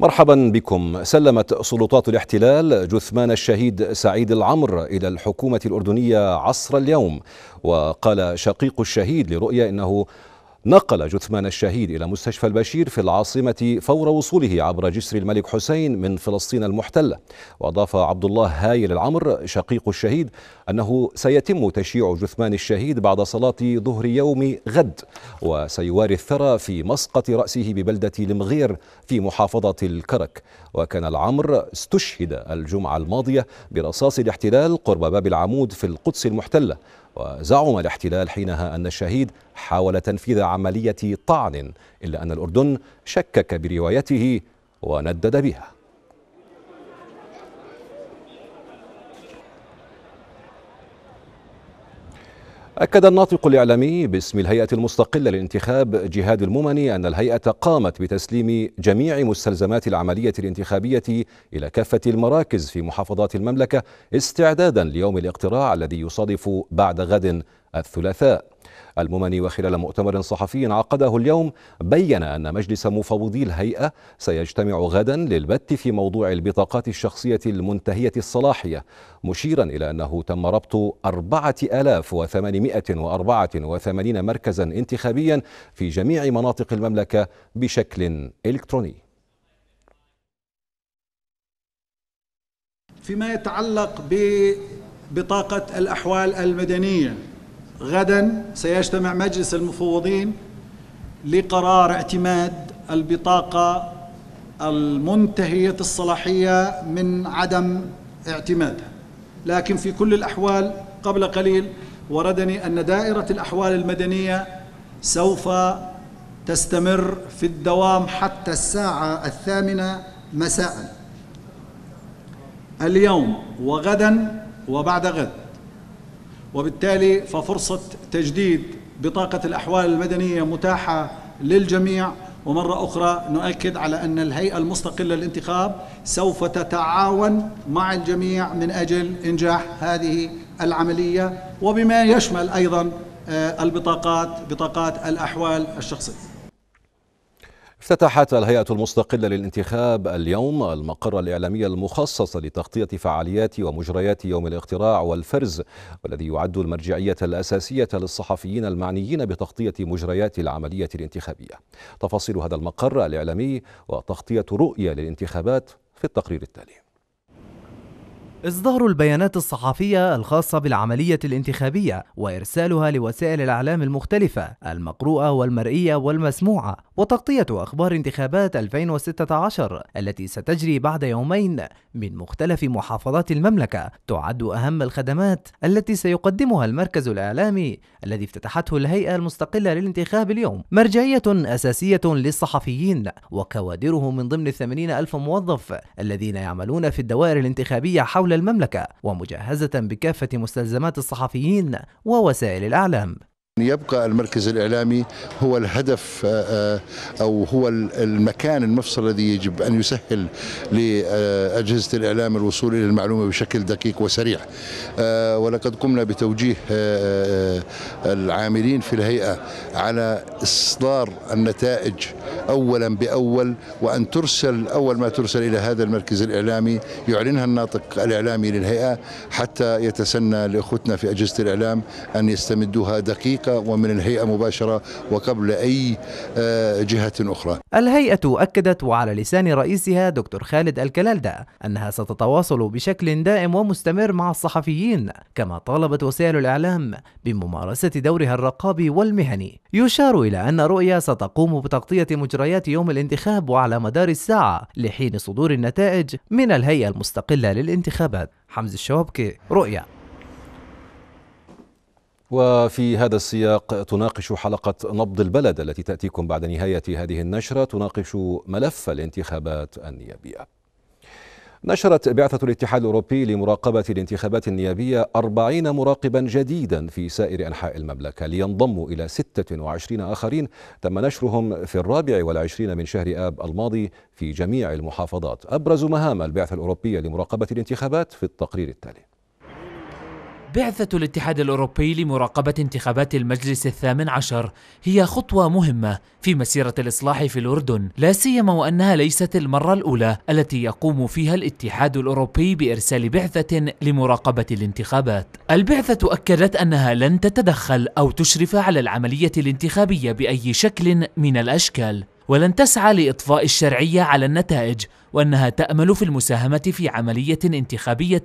مرحبا بكم سلمت سلطات الاحتلال جثمان الشهيد سعيد العمر الى الحكومه الاردنيه عصر اليوم وقال شقيق الشهيد لرؤيا انه نقل جثمان الشهيد إلى مستشفى البشير في العاصمة فور وصوله عبر جسر الملك حسين من فلسطين المحتلة وأضاف عبد الله هايل العمر شقيق الشهيد أنه سيتم تشييع جثمان الشهيد بعد صلاة ظهر يوم غد وسيواري الثرى في مسقط رأسه ببلدة المغير في محافظة الكرك وكان العمر استشهد الجمعة الماضية برصاص الاحتلال قرب باب العمود في القدس المحتلة وزعم الاحتلال حينها أن الشهيد حاول تنفيذ عملية طعن إلا أن الأردن شكك بروايته وندد بها أكد الناطق الإعلامي باسم الهيئة المستقلة للانتخاب جهاد المومني أن الهيئة قامت بتسليم جميع مستلزمات العملية الانتخابية إلى كافة المراكز في محافظات المملكة استعدادا ليوم الاقتراع الذي يصادف بعد غد الثلاثاء الممني وخلال مؤتمر صحفي عقده اليوم بين أن مجلس مفوضي الهيئة سيجتمع غدا للبت في موضوع البطاقات الشخصية المنتهية الصلاحية مشيرا إلى أنه تم ربط 4884 مركزا انتخابيا في جميع مناطق المملكة بشكل إلكتروني فيما يتعلق ببطاقة الأحوال المدنية غدا سيجتمع مجلس المفوضين لقرار اعتماد البطاقة المنتهية الصلاحية من عدم اعتمادها لكن في كل الأحوال قبل قليل وردني أن دائرة الأحوال المدنية سوف تستمر في الدوام حتى الساعة الثامنة مساء اليوم وغدا وبعد غد وبالتالي ففرصة تجديد بطاقة الأحوال المدنية متاحة للجميع ومرة أخرى نؤكد على أن الهيئة المستقلة للانتخاب سوف تتعاون مع الجميع من أجل إنجاح هذه العملية وبما يشمل أيضا آه، البطاقات بطاقات الأحوال الشخصية افتتحت الهيئة المستقلة للانتخاب اليوم المقر الإعلامي المخصص لتغطية فعاليات ومجريات يوم الاقتراع والفرز والذي يعد المرجعية الأساسية للصحفيين المعنيين بتغطية مجريات العملية الانتخابية تفاصيل هذا المقر الإعلامي وتغطية رؤية للانتخابات في التقرير التالي إصدار البيانات الصحفية الخاصة بالعملية الانتخابية وإرسالها لوسائل الإعلام المختلفة المقروءة والمرئية والمسموعة وتغطية أخبار انتخابات 2016 التي ستجري بعد يومين من مختلف محافظات المملكة تعد أهم الخدمات التي سيقدمها المركز الإعلامي الذي افتتحته الهيئة المستقلة للانتخاب اليوم مرجعية أساسية للصحفيين وكوادره من ضمن الثمانين ألف موظف الذين يعملون في الدوائر الانتخابية حول المملكة ومجهزة بكافة مستلزمات الصحفيين ووسائل الإعلام يبقى المركز الإعلامي هو الهدف آه، آه، أو هو المكان المفصل الذي يجب أن يسهل لأجهزة الإعلام الوصول إلى المعلومة بشكل دقيق وسريع آه، ولقد قمنا بتوجيه العاملين في الهيئة على إصدار النتائج أولا بأول وأن ترسل أول ما ترسل إلى هذا المركز الإعلامي يعلنها الناطق الإعلامي للهيئة حتى يتسنى لإخوتنا في أجهزة الإعلام أن يستمدوها دقيقة المملكه ومن الهيئة مباشرة وقبل أي آه، جهة أخرى الهيئة أكدت وعلى لسان رئيسها دكتور خالد الكلالدة أنها ستتواصل بشكل دائم ومستمر مع الصحفيين كما طالبت وسائل الإعلام بممارسة دورها الرقابي والمهني يشار إلى أن رؤيا ستقوم بتغطية مجريات يوم الانتخاب وعلى مدار الساعة لحين صدور النتائج من الهيئة المستقلة للانتخابات حمزة الشوبكي رؤيا وفي هذا السياق تناقش حلقة نبض البلد التي تأتيكم بعد نهاية هذه النشرة تناقش ملف الانتخابات النيابية نشرت بعثة الاتحاد الأوروبي لمراقبة الانتخابات النيابية 40 مراقبا جديدا في سائر أنحاء المملكة لينضموا إلى 26 آخرين تم نشرهم في الرابع والعشرين من شهر آب الماضي في جميع المحافظات أبرز مهام البعثة الأوروبية لمراقبة الانتخابات في التقرير التالي بعثة الاتحاد الأوروبي لمراقبة انتخابات المجلس الثامن عشر هي خطوة مهمة في مسيرة الإصلاح في الأردن لا سيما وأنها ليست المرة الأولى التي يقوم فيها الاتحاد الأوروبي بإرسال بعثة لمراقبة الانتخابات البعثة أكدت أنها لن تتدخل أو تشرف على العملية الانتخابية بأي شكل من الأشكال ولن تسعى لاطفاء الشرعيه على النتائج وانها تامل في المساهمه في عمليه انتخابيه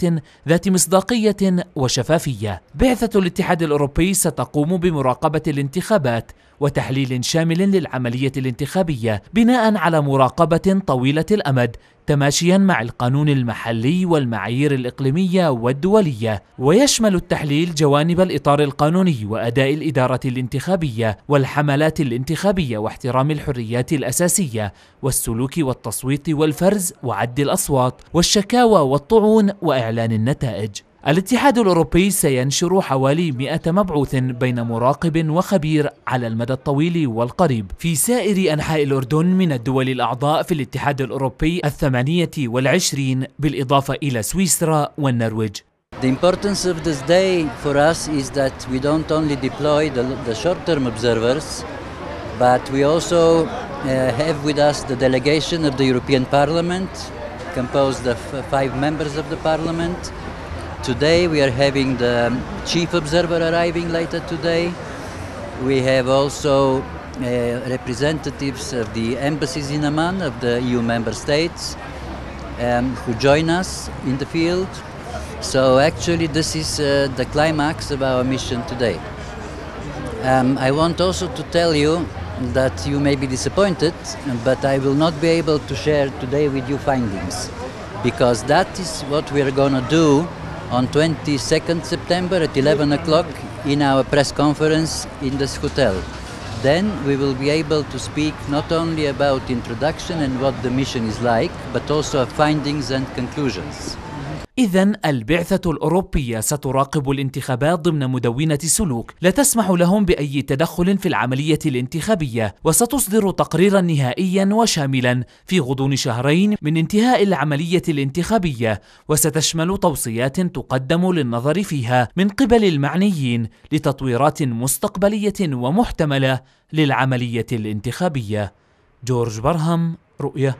ذات مصداقيه وشفافيه بعثه الاتحاد الاوروبي ستقوم بمراقبه الانتخابات وتحليل شامل للعملية الانتخابية بناء على مراقبة طويلة الأمد تماشيا مع القانون المحلي والمعايير الإقليمية والدولية ويشمل التحليل جوانب الإطار القانوني وأداء الإدارة الانتخابية والحملات الانتخابية واحترام الحريات الأساسية والسلوك والتصويت والفرز وعد الأصوات والشكاوى والطعون وإعلان النتائج الاتحاد الأوروبي سينشر حوالي 100 مبعوث بين مراقب وخبير على المدى الطويل والقريب في سائر أنحاء الأردن من الدول الأعضاء في الاتحاد الأوروبي الثمانية والعشرين بالإضافة إلى سويسرا والنرويج The importance of this day for us is that we don't only deploy the, the short-term observers, but we also uh, have with us the delegation of the European Parliament, composed of five members of the Parliament, Today we are having the chief observer arriving later today. We have also uh, representatives of the embassies in Amman of the EU member states um, who join us in the field. So actually this is uh, the climax of our mission today. Um, I want also to tell you that you may be disappointed, but I will not be able to share today with you findings because that is what we are going to do on 22nd September at 11 o'clock in our press conference in this hotel. Then we will be able to speak not only about introduction and what the mission is like, but also findings and conclusions. إذا البعثة الأوروبية ستراقب الانتخابات ضمن مدونة سلوك لا تسمح لهم بأي تدخل في العملية الانتخابية وستصدر تقريرا نهائيا وشاملا في غضون شهرين من انتهاء العملية الانتخابية وستشمل توصيات تقدم للنظر فيها من قبل المعنيين لتطويرات مستقبلية ومحتملة للعملية الانتخابية جورج برهم رؤية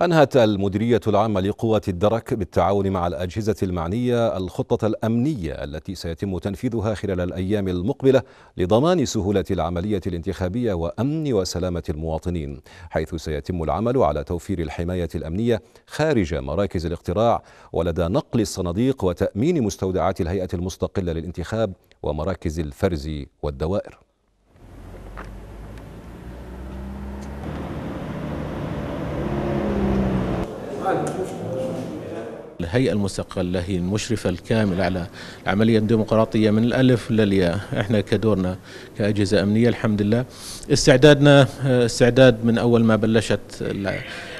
أنهت المديرية العامة لقوات الدرك بالتعاون مع الأجهزة المعنية الخطة الأمنية التي سيتم تنفيذها خلال الأيام المقبلة لضمان سهولة العملية الانتخابية وأمن وسلامة المواطنين حيث سيتم العمل على توفير الحماية الأمنية خارج مراكز الاقتراع ولدى نقل الصناديق وتأمين مستودعات الهيئة المستقلة للانتخاب ومراكز الفرز والدوائر الهيئة المستقلة هي المشرفة الكاملة على العملية الديمقراطية من الألف للياء احنا كدورنا كأجهزة أمنية الحمد لله استعدادنا استعداد من أول ما بلشت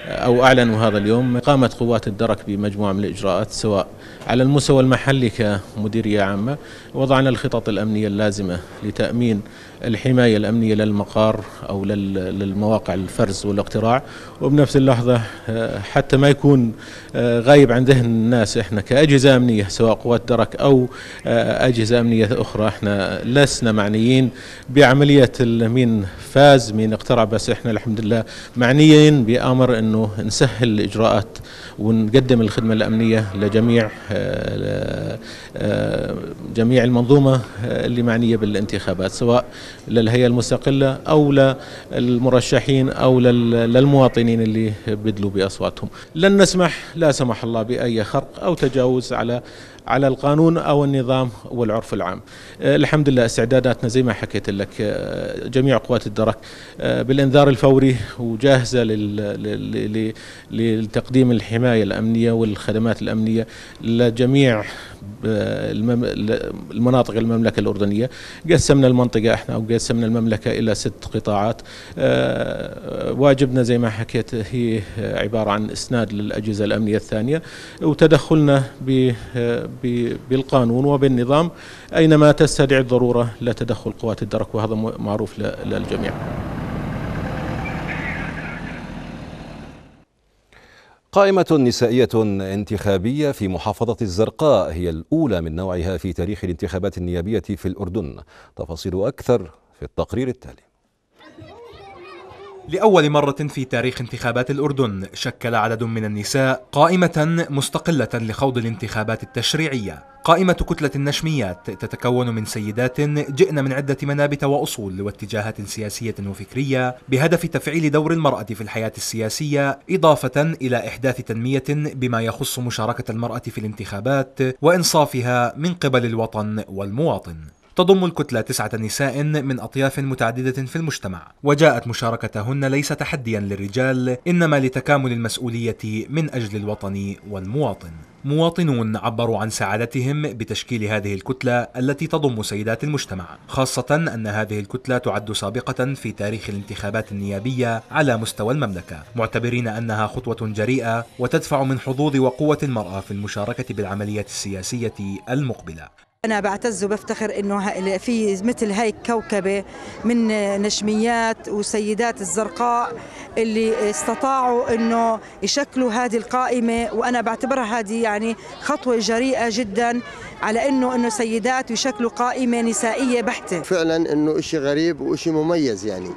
أو أعلنوا هذا اليوم قامت قوات الدرك بمجموعة من الإجراءات سواء على المستوى المحلي كمديرية عامة وضعنا الخطط الأمنية اللازمة لتأمين الحماية الأمنية للمقار أو للمواقع الفرز والاقتراع وبنفس اللحظة آه، حتى ما يكون آه، غايب عن ذهن الناس إحنا كأجهزة أمنية سواء قوات درك أو آه، أجهزة أمنية أخرى إحنا لسنا معنيين بعملية مين فاز مين اقترع بس إحنا الحمد لله معنيين بأمر أنه نسهل الإجراءات ونقدم الخدمة الأمنية لجميع جميع المنظومة آه، اللي معنية بالانتخابات سواء للهيئة المستقلة أو للمرشحين أو للمواطنين اللي بدلوا بأصواتهم لن نسمح لا سمح الله بأي خرق أو تجاوز على على القانون او النظام والعرف العام. آه، الحمد لله استعداداتنا زي ما حكيت لك آه، جميع قوات الدرك بالانذار الفوري وجاهزه لتقديم الحمايه الامنيه والخدمات الامنيه لجميع المناطق المملكة الأردنية قسمنا المنطقة احنا أو قسمنا المملكة إلى ست قطاعات آه، واجبنا زي ما حكيت هي عبارة عن إسناد للأجهزة الأمنية الثانية وتدخلنا بالقانون وبالنظام أينما تستدعي الضرورة لتدخل قوات الدرك وهذا معروف للجميع قائمة نسائية انتخابية في محافظة الزرقاء هي الأولى من نوعها في تاريخ الانتخابات النيابية في الأردن تفاصيل أكثر في التقرير التالي لأول مرة في تاريخ انتخابات الأردن شكل عدد من النساء قائمة مستقلة لخوض الانتخابات التشريعية قائمة كتلة النشميات تتكون من سيدات جئن من عدة منابت وأصول واتجاهات سياسية وفكرية بهدف تفعيل دور المرأة في الحياة السياسية إضافة إلى إحداث تنمية بما يخص مشاركة المرأة في الانتخابات وإنصافها من قبل الوطن والمواطن تضم الكتلة تسعة نساء من أطياف متعددة في المجتمع وجاءت مشاركتهن ليس تحديا للرجال إنما لتكامل المسؤولية من أجل الوطن والمواطن مواطنون عبروا عن سعادتهم بتشكيل هذه الكتلة التي تضم سيدات المجتمع، خاصة أن هذه الكتلة تعد سابقة في تاريخ الانتخابات النيابية على مستوى المملكة، معتبرين أنها خطوة جريئة وتدفع من حظوظ وقوة المرأة في المشاركة بالعملية السياسية المقبلة. أنا بعتز وبفتخر إنه في مثل هاي كوكبة من نجميات وسيدات الزرقاء اللي استطاعوا إنه يشكلوا هذه القائمة وأنا بعتبرها هذه يعني خطوة جريئة جدا على إنه إنه سيدات يشكلوا قائمة نسائية بحتة فعلا إنه إشي غريب وإشي مميز يعني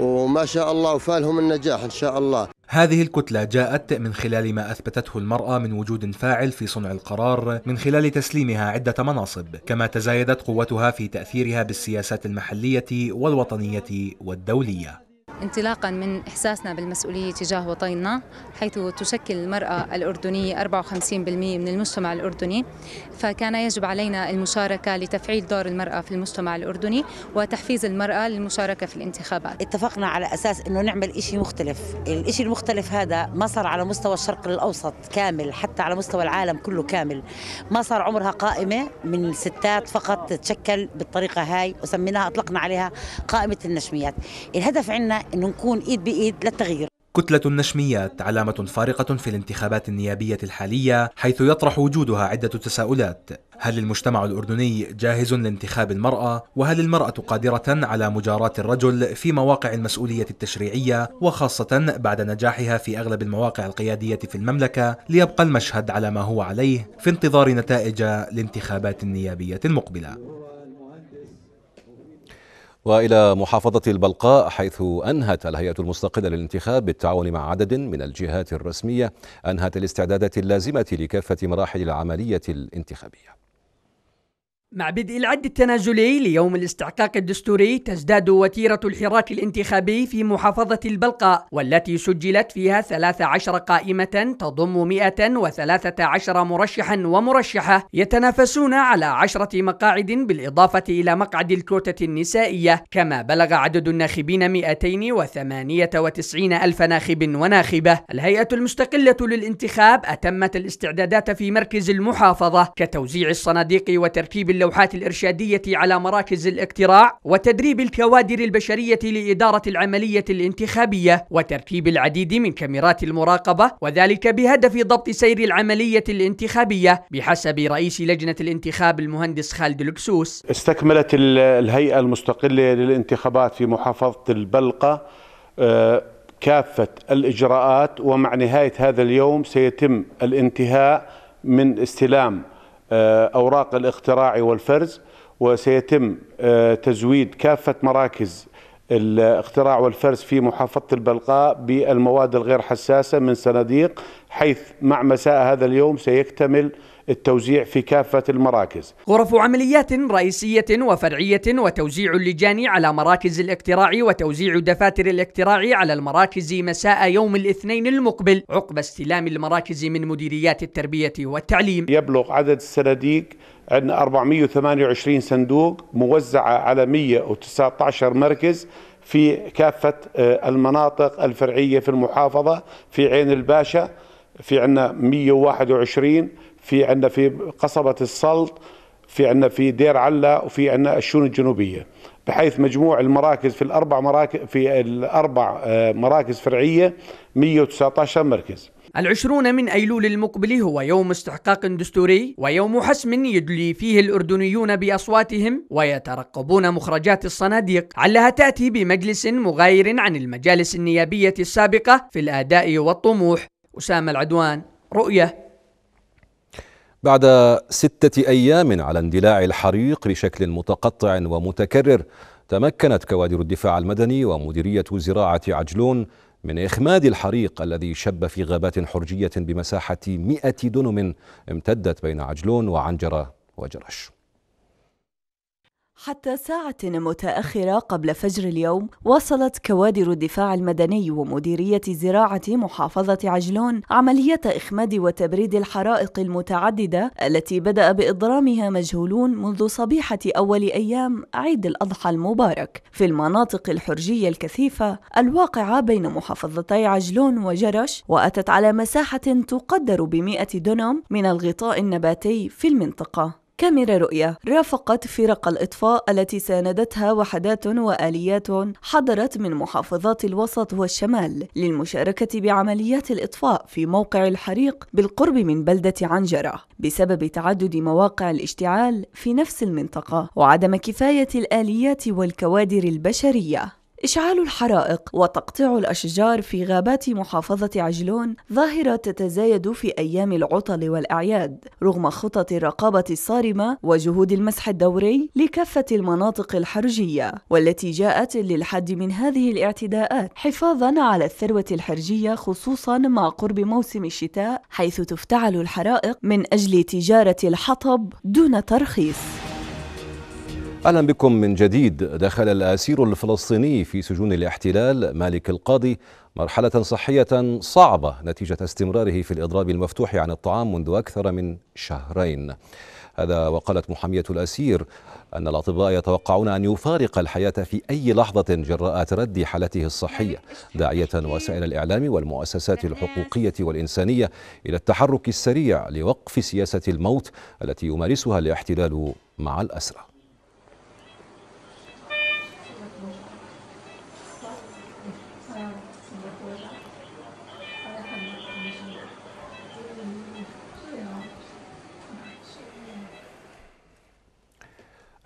وما شاء الله وفالهم النجاح إن شاء الله هذه الكتلة جاءت من خلال ما أثبتته المرأة من وجود فاعل في صنع القرار من خلال تسليمها عدة مناصب، كما تزايدت قوتها في تأثيرها بالسياسات المحلية والوطنية والدولية. انطلاقا من إحساسنا بالمسؤولية تجاه وطننا حيث تشكل المرأة الأردنية 54% من المجتمع الأردني فكان يجب علينا المشاركة لتفعيل دور المرأة في المجتمع الأردني وتحفيز المرأة للمشاركة في الانتخابات اتفقنا على أساس أنه نعمل إشي مختلف الشيء المختلف هذا ما صار على مستوى الشرق الأوسط كامل حتى على مستوى العالم كله كامل ما صار عمرها قائمة من ستات فقط تتشكل بالطريقة هاي وسميناها أطلقنا عليها قائمة النشميات الهدف عندنا انه نكون ايد بايد للتغيير كتلة النشميات علامة فارقة في الانتخابات النيابية الحالية حيث يطرح وجودها عدة تساؤلات هل المجتمع الأردني جاهز لانتخاب المرأة؟ وهل المرأة قادرة على مجاراة الرجل في مواقع المسؤولية التشريعية وخاصة بعد نجاحها في أغلب المواقع القيادية في المملكة ليبقى المشهد على ما هو عليه في انتظار نتائج الانتخابات النيابية المقبلة والى محافظه البلقاء حيث انهت الهيئه المستقله للانتخاب بالتعاون مع عدد من الجهات الرسميه انهت الاستعدادات اللازمه لكافه مراحل العمليه الانتخابيه مع بدء العد التنازلي ليوم الاستحقاق الدستوري تزداد وتيرة الحراك الانتخابي في محافظة البلقاء والتي سجلت فيها 13 قائمة تضم 113 مرشحا ومرشحة يتنافسون على 10 مقاعد بالإضافة إلى مقعد الكوتة النسائية كما بلغ عدد الناخبين 298 ألف ناخب وناخبة الهيئة المستقلة للانتخاب أتمت الاستعدادات في مركز المحافظة كتوزيع الصناديق وتركيب اللوحات الإرشادية على مراكز الاقتراع وتدريب الكوادر البشرية لإدارة العملية الانتخابية وتركيب العديد من كاميرات المراقبة وذلك بهدف ضبط سير العملية الانتخابية بحسب رئيس لجنة الانتخاب المهندس خالد الكسوس استكملت الهيئة المستقلة للانتخابات في محافظة البلقة آه، كافة الإجراءات ومع نهاية هذا اليوم سيتم الانتهاء من استلام آه، أوراق الاختراع والفرز وسيتم آه، تزويد كافة مراكز الاختراع والفرز في محافظة البلقاء بالمواد الغير حساسة من صناديق حيث مع مساء هذا اليوم سيكتمل التوزيع في كافة المراكز غرف عمليات رئيسية وفرعية وتوزيع اللجان على مراكز الاقتراع وتوزيع دفاتر الاقتراع على المراكز مساء يوم الاثنين المقبل عقب استلام المراكز من مديريات التربية والتعليم يبلغ عدد الصناديق عندنا 428 صندوق موزعة على 119 مركز في كافة آه، المناطق الفرعية في المحافظة في عين الباشا في عندنا 121 في عندنا في قصبة السلط في عندنا في دير علا وفي عندنا الشون الجنوبية بحيث مجموع المراكز في الأربع مراكز في الأربع آه، مراكز فرعية 119 مركز العشرون من أيلول المقبل هو يوم استحقاق دستوري ويوم حسم يدلي فيه الأردنيون بأصواتهم ويترقبون مخرجات الصناديق علها تأتي بمجلس مغاير عن المجالس النيابية السابقة في الأداء والطموح أسامة العدوان رؤية بعد ستة أيام على اندلاع الحريق بشكل متقطع ومتكرر تمكنت كوادر الدفاع المدني ومديرية زراعة عجلون من إخماد الحريق الذي شب في غابات حرجية بمساحة مئة دنم امتدت بين عجلون وعنجرة وجرش حتى ساعة متأخرة قبل فجر اليوم واصلت كوادر الدفاع المدني ومديرية زراعة محافظة عجلون عملية إخماد وتبريد الحرائق المتعددة التي بدأ بإضرامها مجهولون منذ صبيحة أول أيام عيد الأضحى المبارك في المناطق الحرجية الكثيفة الواقعة بين محافظتي عجلون وجرش وأتت على مساحة تقدر بمئة دونم من الغطاء النباتي في المنطقة كاميرا رؤية رافقت فرق الإطفاء التي ساندتها وحدات وآليات حضرت من محافظات الوسط والشمال للمشاركة بعمليات الإطفاء في موقع الحريق بالقرب من بلدة عنجرة بسبب تعدد مواقع الاشتعال في نفس المنطقة وعدم كفاية الآليات والكوادر البشرية إشعال الحرائق وتقطيع الأشجار في غابات محافظة عجلون ظاهرة تتزايد في أيام العطل والأعياد رغم خطط الرقابة الصارمة وجهود المسح الدوري لكافة المناطق الحرجية والتي جاءت للحد من هذه الاعتداءات حفاظا على الثروة الحرجية خصوصا مع قرب موسم الشتاء حيث تفتعل الحرائق من أجل تجارة الحطب دون ترخيص اهلا بكم من جديد دخل الاسير الفلسطيني في سجون الاحتلال مالك القاضي مرحله صحيه صعبه نتيجه استمراره في الاضراب المفتوح عن الطعام منذ اكثر من شهرين هذا وقالت محاميه الاسير ان الاطباء يتوقعون ان يفارق الحياه في اي لحظه جراء تردي حالته الصحيه داعيه وسائل الاعلام والمؤسسات الحقوقيه والانسانيه الى التحرك السريع لوقف سياسه الموت التي يمارسها الاحتلال مع الاسرى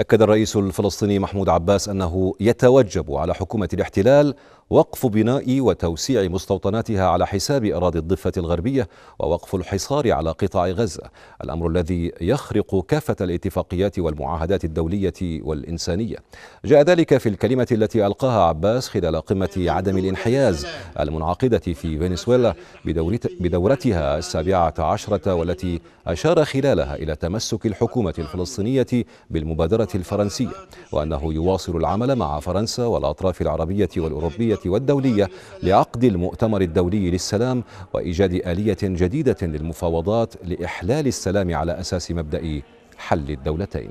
أكد الرئيس الفلسطيني محمود عباس أنه يتوجب على حكومة الاحتلال وقف بناء وتوسيع مستوطناتها على حساب أراضي الضفة الغربية ووقف الحصار على قطاع غزة الأمر الذي يخرق كافة الاتفاقيات والمعاهدات الدولية والإنسانية جاء ذلك في الكلمة التي ألقاها عباس خلال قمة عدم الانحياز المنعقدة في فنزويلا بدورتها السابعة عشرة والتي أشار خلالها إلى تمسك الحكومة الفلسطينية بالمبادرة الفرنسية وأنه يواصل العمل مع فرنسا والأطراف العربية والأوروبية والدولية لعقد المؤتمر الدولي للسلام وإيجاد آلية جديدة للمفاوضات لإحلال السلام على أساس مبدأ حل الدولتين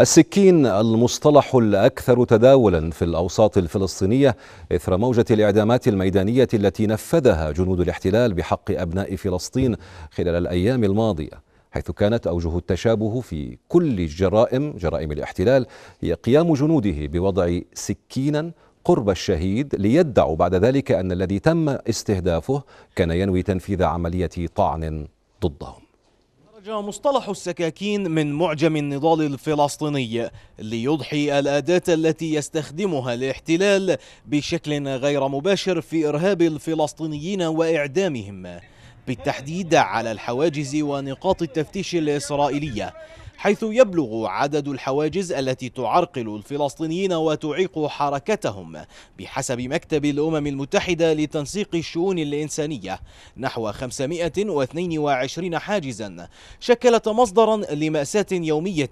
السكين المصطلح الأكثر تداولا في الأوساط الفلسطينية إثر موجة الإعدامات الميدانية التي نفذها جنود الاحتلال بحق أبناء فلسطين خلال الأيام الماضية حيث كانت أوجه التشابه في كل الجرائم جرائم الاحتلال هي قيام جنوده بوضع سكينا قرب الشهيد ليدعوا بعد ذلك أن الذي تم استهدافه كان ينوي تنفيذ عملية طعن ضدهم خرج مصطلح السكاكين من معجم النضال الفلسطيني ليضحي الأداة التي يستخدمها الاحتلال بشكل غير مباشر في إرهاب الفلسطينيين وإعدامهم بالتحديد على الحواجز ونقاط التفتيش الإسرائيلية حيث يبلغ عدد الحواجز التي تعرقل الفلسطينيين وتعيق حركتهم بحسب مكتب الأمم المتحدة لتنسيق الشؤون الإنسانية نحو 522 حاجزا شكلت مصدرا لمأساة يومية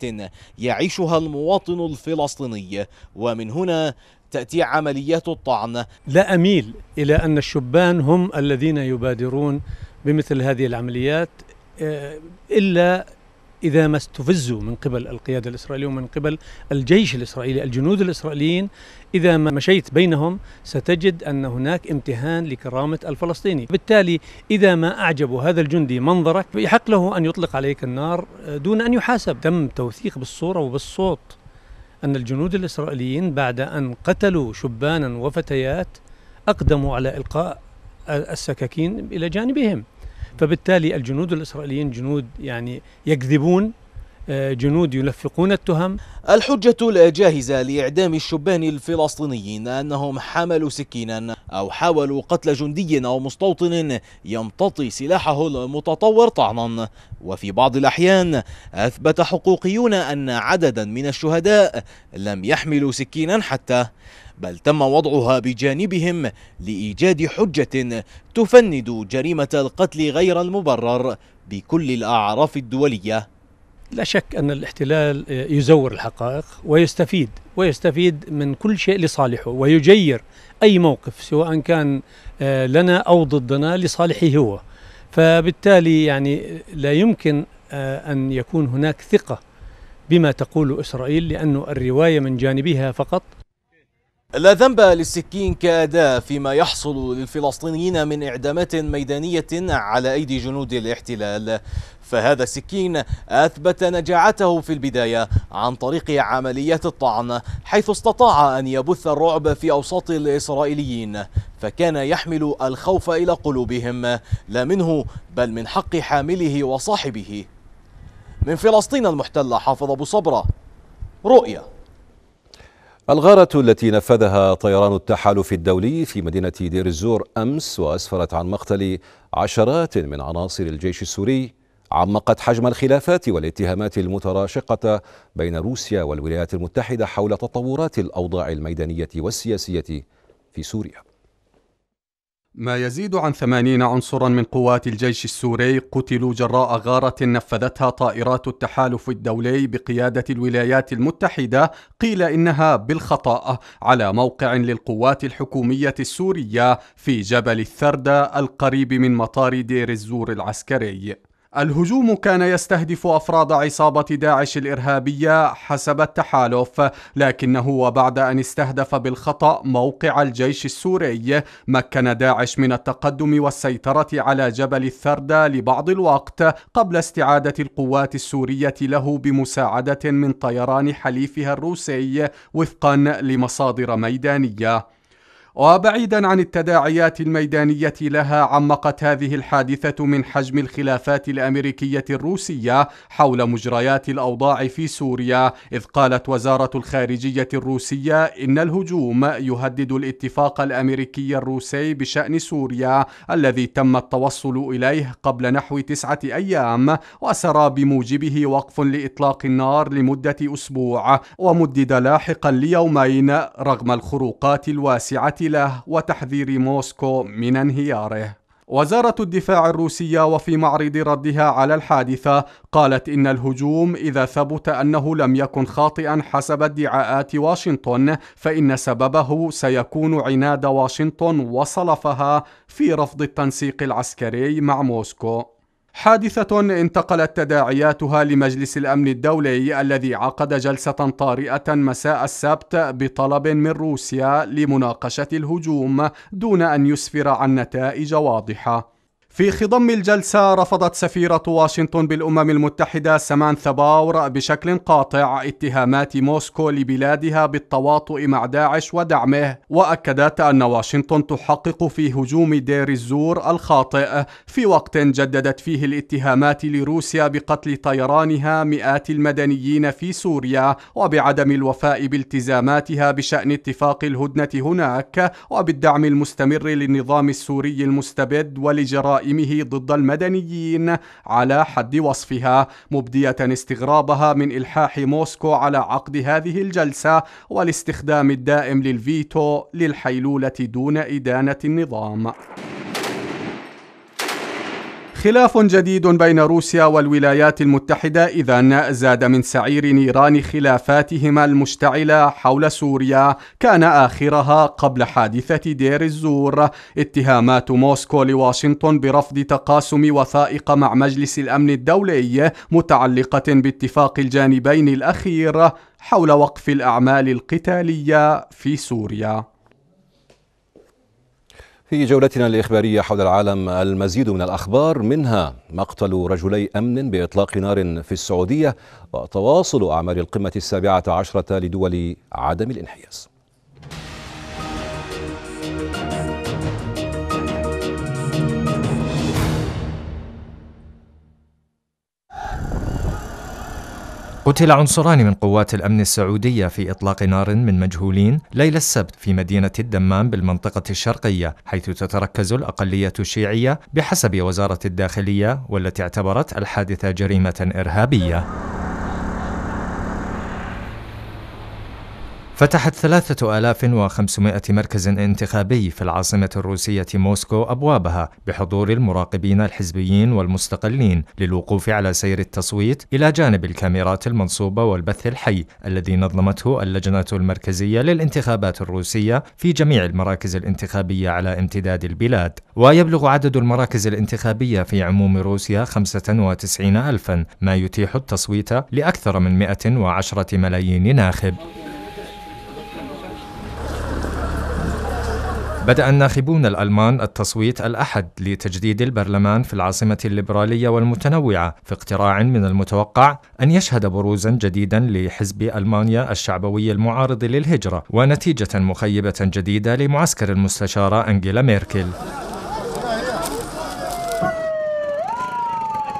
يعيشها المواطن الفلسطيني ومن هنا تأتي عمليات الطعن لا أميل إلى أن الشبان هم الذين يبادرون بمثل هذه العمليات آه، إلا إذا ما استفزوا من قبل القيادة الإسرائيلية ومن قبل الجيش الإسرائيلي الجنود الإسرائيليين إذا ما مشيت بينهم ستجد أن هناك امتهان لكرامة الفلسطيني بالتالي إذا ما اعجبوا هذا الجندي منظرك يحق له أن يطلق عليك النار دون أن يحاسب تم توثيق بالصورة وبالصوت أن الجنود الإسرائيليين بعد أن قتلوا شبانا وفتيات أقدموا على إلقاء السكاكين إلى جانبهم فبالتالي الجنود الإسرائيليين جنود يعني يكذبون آه، جنود يلفقون التهم الحجة الجاهزة لإعدام الشبان الفلسطينيين أنهم حملوا سكينا أو حاولوا قتل جندي أو مستوطن يمتطي سلاحه المتطور طعنا وفي بعض الأحيان أثبت حقوقيون أن عددا من الشهداء لم يحملوا سكينا حتى بل تم وضعها بجانبهم لإيجاد حجة تفند جريمة القتل غير المبرر بكل الأعراف الدولية لا شك أن الاحتلال يزور الحقائق ويستفيد ويستفيد من كل شيء لصالحه ويجير أي موقف سواء كان آه، لنا أو ضدنا لصالحه هو فبالتالي يعني لا يمكن آه، أن يكون هناك ثقة بما تقول إسرائيل لأن الرواية من جانبها فقط لا ذنب للسكين كأداة فيما يحصل للفلسطينيين من إعدامات ميدانية على أيدي جنود الاحتلال فهذا السكين أثبت نجاعته في البداية عن طريق عمليات الطعن حيث استطاع أن يبث الرعب في أوساط الإسرائيليين فكان يحمل الخوف إلى قلوبهم لا منه بل من حق حامله وصاحبه من فلسطين المحتلة حافظ أبو صبرة رؤية الغارة التي نفذها طيران التحالف الدولي في مدينة دير الزور أمس وأسفرت عن مقتل عشرات من عناصر الجيش السوري عمقت حجم الخلافات والاتهامات المتراشقة بين روسيا والولايات المتحدة حول تطورات الأوضاع الميدانية والسياسية في سوريا ما يزيد عن ثمانين عنصرا من قوات الجيش السوري قتلوا جراء غارة نفذتها طائرات التحالف الدولي بقيادة الولايات المتحدة قيل إنها بالخطأ على موقع للقوات الحكومية السورية في جبل الثردة القريب من مطار دير الزور العسكري الهجوم كان يستهدف أفراد عصابة داعش الإرهابية حسب التحالف لكنه وبعد أن استهدف بالخطأ موقع الجيش السوري مكن داعش من التقدم والسيطرة على جبل الثردة لبعض الوقت قبل استعادة القوات السورية له بمساعدة من طيران حليفها الروسي وفقا لمصادر ميدانية وبعيدا عن التداعيات الميدانية لها عمقت هذه الحادثة من حجم الخلافات الأمريكية الروسية حول مجريات الأوضاع في سوريا إذ قالت وزارة الخارجية الروسية إن الهجوم يهدد الاتفاق الأمريكي الروسي بشأن سوريا الذي تم التوصل إليه قبل نحو تسعة أيام وسرى بموجبه وقف لإطلاق النار لمدة أسبوع ومدد لاحقا ليومين رغم الخروقات الواسعة الطويلة وتحذير موسكو من انهياره وزارة الدفاع الروسية وفي معرض ردها على الحادثة قالت إن الهجوم إذا ثبت أنه لم يكن خاطئا حسب ادعاءات واشنطن فإن سببه سيكون عناد واشنطن وصلفها في رفض التنسيق العسكري مع موسكو حادثة انتقلت تداعياتها لمجلس الأمن الدولي الذي عقد جلسة طارئة مساء السبت بطلب من روسيا لمناقشة الهجوم دون أن يسفر عن نتائج واضحة في خضم الجلسة رفضت سفيرة واشنطن بالأمم المتحدة سمانثا باور بشكل قاطع اتهامات موسكو لبلادها بالتواطؤ مع داعش ودعمه وأكدت أن واشنطن تحقق في هجوم دير الزور الخاطئ في وقت جددت فيه الاتهامات لروسيا بقتل طيرانها مئات المدنيين في سوريا وبعدم الوفاء بالتزاماتها بشأن اتفاق الهدنة هناك وبالدعم المستمر للنظام السوري المستبد ولجرائم جرائمه ضد المدنيين على حد وصفها مبدية استغرابها من إلحاح موسكو على عقد هذه الجلسة والاستخدام الدائم للفيتو للحيلولة دون إدانة النظام خلاف جديد بين روسيا والولايات المتحدة إذا زاد من سعير نيران خلافاتهما المشتعلة حول سوريا كان آخرها قبل حادثة دير الزور اتهامات موسكو لواشنطن برفض تقاسم وثائق مع مجلس الأمن الدولي متعلقة باتفاق الجانبين الأخير حول وقف الأعمال القتالية في سوريا في جولتنا الإخبارية حول العالم المزيد من الأخبار منها مقتل رجلي أمن بإطلاق نار في السعودية وتواصل أعمال القمة السابعة عشرة لدول عدم الانحياز قتل عنصران من قوات الأمن السعودية في إطلاق نار من مجهولين ليلة السبت في مدينة الدمام بالمنطقة الشرقية حيث تتركز الأقلية الشيعية بحسب وزارة الداخلية والتي اعتبرت الحادثة جريمة إرهابية فتحت 3500 مركز انتخابي في العاصمة الروسية موسكو أبوابها بحضور المراقبين الحزبيين والمستقلين للوقوف على سير التصويت إلى جانب الكاميرات المنصوبة والبث الحي الذي نظمته اللجنة المركزية للانتخابات الروسية في جميع المراكز الانتخابية على امتداد البلاد ويبلغ عدد المراكز الانتخابية في عموم روسيا 95 ألفا ما يتيح التصويت لأكثر من 110 ملايين ناخب بدأ الناخبون الألمان التصويت الأحد لتجديد البرلمان في العاصمة الليبرالية والمتنوعة في اقتراع من المتوقع أن يشهد بروزا جديدا لحزب ألمانيا الشعبوي المعارض للهجرة ونتيجة مخيبة جديدة لمعسكر المستشارة أنجيلا ميركل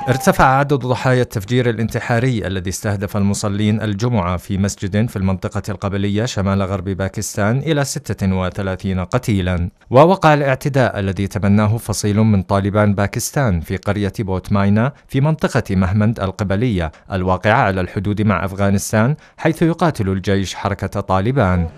ارتفع عدد ضحايا التفجير الانتحاري الذي استهدف المصلين الجمعة في مسجد في المنطقة القبلية شمال غرب باكستان إلى 36 قتيلا ووقع الاعتداء الذي تبناه فصيل من طالبان باكستان في قرية بوتماينا في منطقة مهمند القبلية الواقعة على الحدود مع أفغانستان حيث يقاتل الجيش حركة طالبان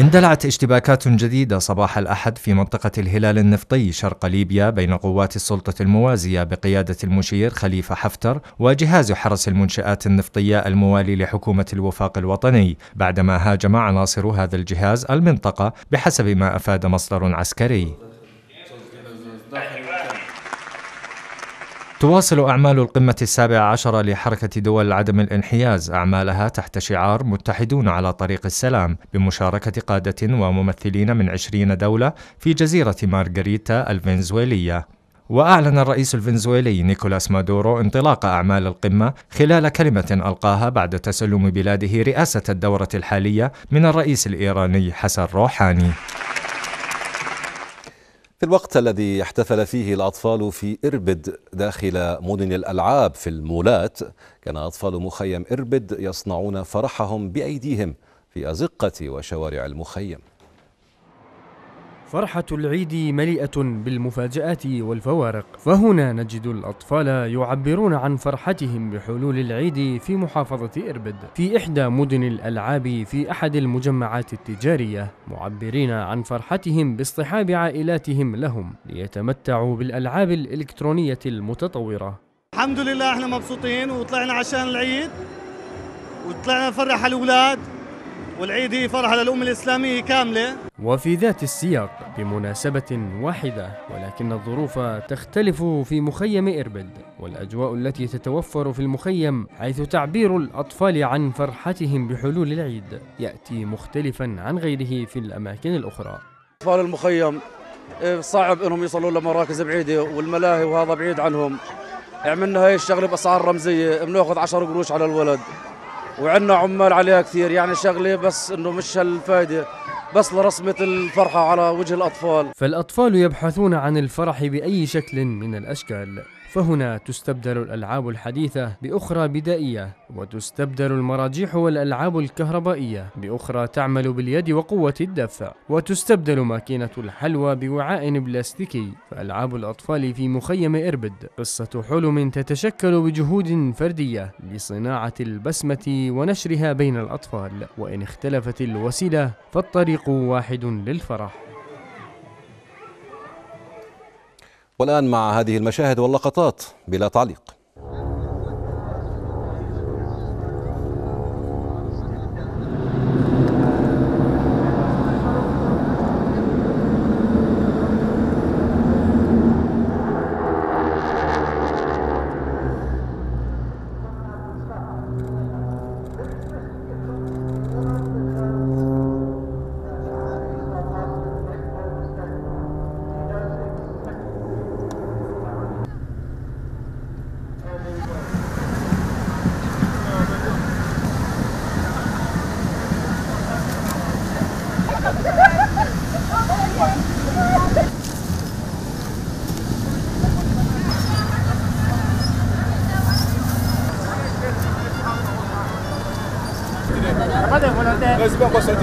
اندلعت اشتباكات جديدة صباح الأحد في منطقة الهلال النفطي شرق ليبيا بين قوات السلطة الموازية بقيادة المشير خليفة حفتر وجهاز حرس المنشآت النفطية الموالي لحكومة الوفاق الوطني بعدما هاجم عناصر هذا الجهاز المنطقة بحسب ما أفاد مصدر عسكري. تواصل أعمال القمة السابعة عشرة لحركة دول عدم الانحياز أعمالها تحت شعار متحدون على طريق السلام بمشاركة قادة وممثلين من عشرين دولة في جزيرة مارغريتا الفنزويلية وأعلن الرئيس الفنزويلي نيكولاس مادورو انطلاق أعمال القمة خلال كلمة ألقاها بعد تسلم بلاده رئاسة الدورة الحالية من الرئيس الإيراني حسن روحاني في الوقت الذي احتفل فيه الأطفال في إربد داخل مدن الألعاب في المولات كان أطفال مخيم إربد يصنعون فرحهم بأيديهم في أزقة وشوارع المخيم فرحة العيد مليئة بالمفاجآت والفوارق، فهنا نجد الأطفال يعبرون عن فرحتهم بحلول العيد في محافظة إربد، في إحدى مدن الألعاب في أحد المجمعات التجارية، معبرين عن فرحتهم باصطحاب عائلاتهم لهم ليتمتعوا بالألعاب الإلكترونية المتطورة. الحمد لله احنا مبسوطين وطلعنا عشان العيد وطلعنا نفرح الأولاد والعيد هي فرحة للأمة الإسلامية كاملة وفي ذات السياق بمناسبة واحدة ولكن الظروف تختلف في مخيم إربد والأجواء التي تتوفر في المخيم حيث تعبير الأطفال عن فرحتهم بحلول العيد يأتي مختلفا عن غيره في الأماكن الأخرى أطفال المخيم إيه، صعب انهم يصلوا لمراكز بعيده والملاهي وهذا بعيد عنهم عملنا هاي الشغله باسعار رمزيه بناخذ 10 قروش على الولد وعندنا عمال عليها كثير يعني شغله بس انه مش هالفائده بس لرسمة الفرحة على وجه الأطفال فالأطفال يبحثون عن الفرح بأي شكل من الأشكال فهنا تستبدل الألعاب الحديثة بأخرى بدائية وتستبدل المراجيح والألعاب الكهربائية بأخرى تعمل باليد وقوة الدفع وتستبدل ماكينة الحلوى بوعاء بلاستيكي فألعاب الأطفال في مخيم إربد قصة حلم تتشكل بجهود فردية لصناعة البسمة ونشرها بين الأطفال وإن اختلفت الوسيلة فالطريق واحد للفرح والآن مع هذه المشاهد واللقطات بلا تعليق nós bancos